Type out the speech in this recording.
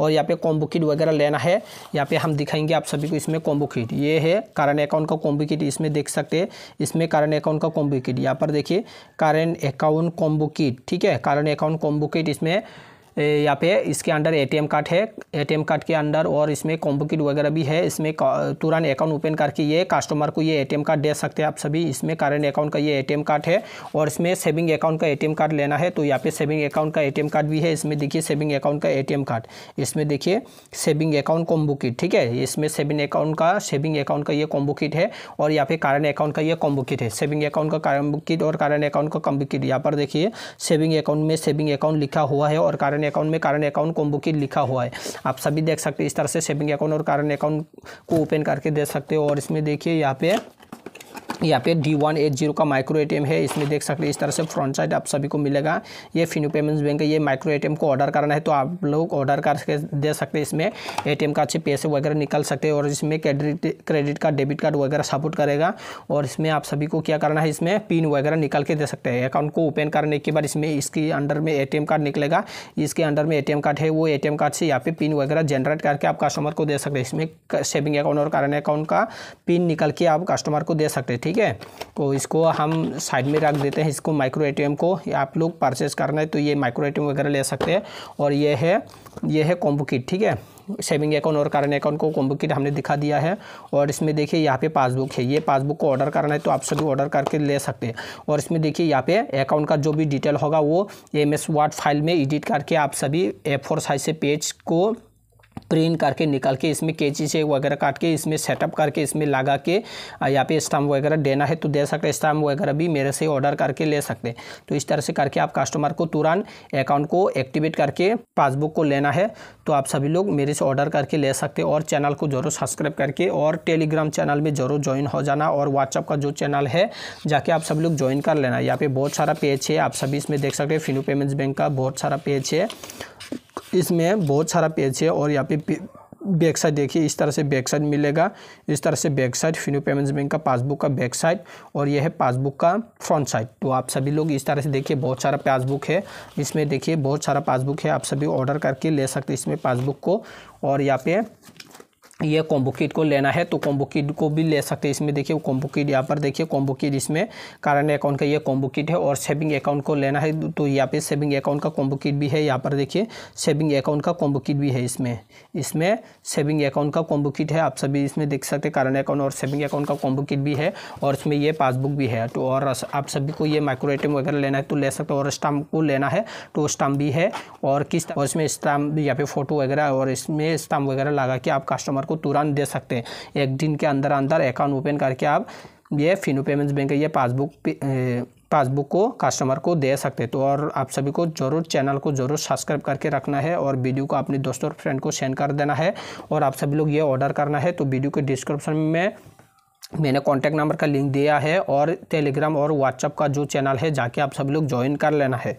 और यहाँ पे कॉम्बो किट वगैरह लेना है यहाँ पे हम दिखाएंगे आप सभी को इसमें कॉम्बो किट ये है कारण अकाउंट का कॉम्बो किट इसमें देख सकते हैं इसमें कारण अकाउंट का कॉम्बो किट यहाँ पर देखिए कारण अकाउंट कॉम्बो किट ठीक है कारण अकाउंट कॉम्बो किट इसमें यहाँ पे इसके अंडर एटीएम कार्ड है एटीएम कार्ड के अंडर और इसमें कॉम्बो किट वगैरह भी है इसमें तुरंत अकाउंट ओपन करके ये कस्टमर को ये एटीएम कार्ड दे सकते हैं आप सभी इसमें करेंट अकाउंट का ये एटीएम कार्ड है और इसमें सेविंग अकाउंट का एटीएम कार्ड लेना है तो यहाँ पे सेविंग अकाउंट का एटीएम कार्ड भी है इसमें देखिए सेविंग अकाउंट का एटीएम कार्ड इसमें देखिए सेविंग अकाउंट कॉम्बो किट ठीक है इसमें सेविंग अकाउंट का सेविंग अकाउंट का ये कॉम्बो किट है और यहाँ पे करेंट अकाउंट का ये कॉम्बो किट है सेविंग अकाउंट का कॉम्बो किट और करेंट अकाउंट का कॉम्बो किट यहाँ पर देखिए सेविंग अकाउंट में सेविंग अकाउंट लिखा हुआ है और करेंट करंट अकाउंट में करंट अकाउंट कॉम्बो की लिखा हुआ है आप सभी देख सकते हैं इस तरह से सेविंग अकाउंट और करंट अकाउंट को ओपन करके दे सकते हो और इसमें देखिए यहाँ पे यहाँ पे डी वन एट जीरो का माइक्रो एटीएम है इसमें देख सकते हैं इस तरह से फ्रंट साइड आप सभी को मिलेगा ये फिनो पेमेंट्स बैंक है ये माइक्रो एटीएम को ऑर्डर करना है तो आप लोग ऑर्डर करके दे सकते हैं इसमें एटीएम कार्ड से पैसे वगैरह निकल सकते हैं और इसमें credit credit card debit card वगैरह सपोर्ट करेगा और इसमें आप सभी को क्या करना है इसमें पिन वगैरह निकल के दे सकते हैं अकाउंट को ओपन करने के बाद इसमें इसके अंडर में ए कार्ड निकलेगा इसके अंडर में ए कार्ड है वो ए कार्ड से यहाँ पे पिन वगैरह जनरेट करके आप कस्टमर को दे सकते हैं इसमें सेविंग अकाउंट और करंट अकाउंट का पिन निकल के आप कस्टमर को दे सकते हैं ठीक ठीक है तो इसको हम साइड में रख देते हैं इसको माइक्रो ए को आप लोग परचेस करना है तो ये माइक्रो ए वगैरह ले सकते हैं और ये है ये है कॉम्बो किट ठीक है सेविंग अकाउंट और करंट अकाउंट को कॉम्बो किट हमने दिखा दिया है और इसमें देखिए यहाँ पे पासबुक है ये पासबुक को ऑर्डर करना है तो आप सभी ऑर्डर करके ले सकते हैं और इसमें देखिए यहाँ पे अकाउंट का जो भी डिटेल होगा वो एम एस फाइल में एडिट करके आप सभी ए फोर साइज से पेज को प्रिंट करके निकल के इसमें कैची से वगैरह काट के इसमें सेटअप करके इसमें लगा के यहाँ पे स्टाम्प वगैरह देना है तो दे सकते हैं स्टाम्प वगैरह भी मेरे से ऑर्डर करके ले सकते हैं तो इस तरह से करके आप कस्टमर को तुरंत अकाउंट को एक्टिवेट करके पासबुक को लेना है तो आप सभी लोग मेरे से ऑर्डर करके ले सकते हैं और चैनल को जरूर सब्सक्राइब करके और टेलीग्राम चैनल में जरूर ज्वाइन हो जाना और व्हाट्सअप का जो चैनल है जाके आप सभी लोग ज्वाइन कर लेना यहाँ पे बहुत सारा पेज है आप सभी इसमें देख सकते हैं फिनो पेमेंट्स बैंक का बहुत सारा पेज है इसमें बहुत सारा पेज है और यहाँ पे बैक साइड देखिए इस तरह से बैक साइड मिलेगा इस तरह से back side Fino payments bank का पासबुक का बैक साइड और यह है पासबुक का फ्रंट साइड तो आप सभी लोग इस तरह से देखिए बहुत सारा पासबुक है इसमें देखिए बहुत सारा पासबुक है आप सभी ऑर्डर करके ले सकते हैं इसमें पासबुक को और यहाँ पे ये कॉम्बो किट को लेना है तो कॉम्बो किट को भी ले सकते हैं इसमें देखिए कॉम्बो किट यहाँ पर देखिए कॉम्बो किट इसमें करंट अकाउंट का ये कॉम्बो किट है और सेविंग अकाउंट को लेना है तो यहाँ पे सेविंग अकाउंट का कॉम्बो किट भी है यहाँ पर देखिए सेविंग अकाउंट का कॉम्बो किट भी है इसमें इसमें सेविंग अकाउंट का कॉम्बो किट है आप सभी इसमें देख सकते हैं करंट अकाउंट और सेविंग अकाउंट का कॉम्बो किट भी है और इसमें यह पासबुक भी है तो और आप सभी को ये माइक्रो आइटम वगैरह लेना है तो ले सकते हो और स्टाम्प को लेना है तो स्टाम्प भी है और किस और इसमें स्टाम्प यहाँ पे फोटो वगैरह और इसमें स्टाम्प वगैरह लगा के आप कस्टमर को तुरंत दे सकते हैं एक दिन के अंदर अंदर अकाउंट ओपन करके आप ये फिनो पेमेंट्स बैंक ये पासबुक पासबुक को कस्टमर को दे सकते हैं तो और आप सभी को जरूर चैनल को जरूर सब्सक्राइब करके रखना है और वीडियो को अपने दोस्तों और फ्रेंड को सेंड कर देना है और आप सभी लोग ये ऑर्डर करना है तो वीडियो के डिस्क्रिप्शन में मैंने कॉन्टैक्ट नंबर का लिंक दिया है और टेलीग्राम और व्हाट्सअप का जो चैनल है जाके आप सभी लोग ज्वाइन कर लेना है